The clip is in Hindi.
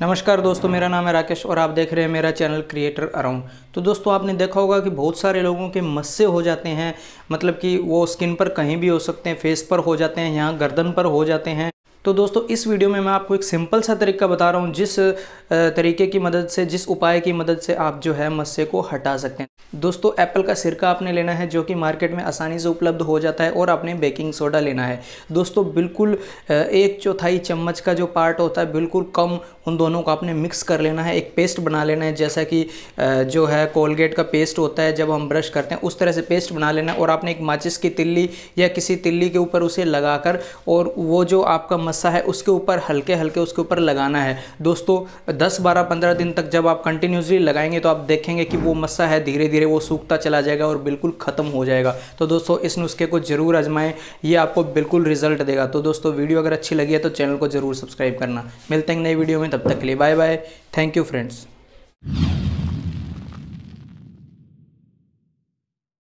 नमस्कार दोस्तों मेरा नाम है राकेश और आप देख रहे हैं मेरा चैनल क्रिएटर अराउंड तो दोस्तों आपने देखा होगा कि बहुत सारे लोगों के मस्से हो जाते हैं मतलब कि वो स्किन पर कहीं भी हो सकते हैं फेस पर हो जाते हैं यहाँ गर्दन पर हो जाते हैं तो दोस्तों इस वीडियो में मैं आपको एक सिंपल सा तरीका बता रहा हूँ जिस तरीके की मदद से जिस उपाय की मदद से आप जो है मस्से को हटा सकते हैं दोस्तों एप्पल का सिरका आपने लेना है जो कि मार्केट में आसानी से उपलब्ध हो जाता है और आपने बेकिंग सोडा लेना है दोस्तों बिल्कुल एक चौथाई चम्मच का जो पार्ट होता है बिल्कुल कम उन दोनों को आपने मिक्स कर लेना है एक पेस्ट बना लेना है जैसा कि जो है कोलगेट का पेस्ट होता है जब हम ब्रश करते हैं उस तरह से पेस्ट बना लेना है और आपने एक माचिस की तिल्ली या किसी तिल्ली के ऊपर उसे लगाकर और वो जो आपका मस्सा है उसके ऊपर हल्के हल्के उसके ऊपर लगाना है दोस्तों दस बारह पंद्रह दिन तक जब आप कंटिन्यूसली लगाएंगे तो आप देखेंगे कि वो मस्सा है धीरे धीरे वो सूखता चला जाएगा और बिल्कुल ख़त्म हो जाएगा तो दोस्तों इस नुस्खे को ज़रूर आजमाएं ये आपको बिल्कुल रिजल्ट देगा तो दोस्तों वीडियो अगर अच्छी लगी है तो चैनल को ज़रूर सब्सक्राइब करना मिलते हैं नई वीडियो में तब तक के लिए bye bye thank you friends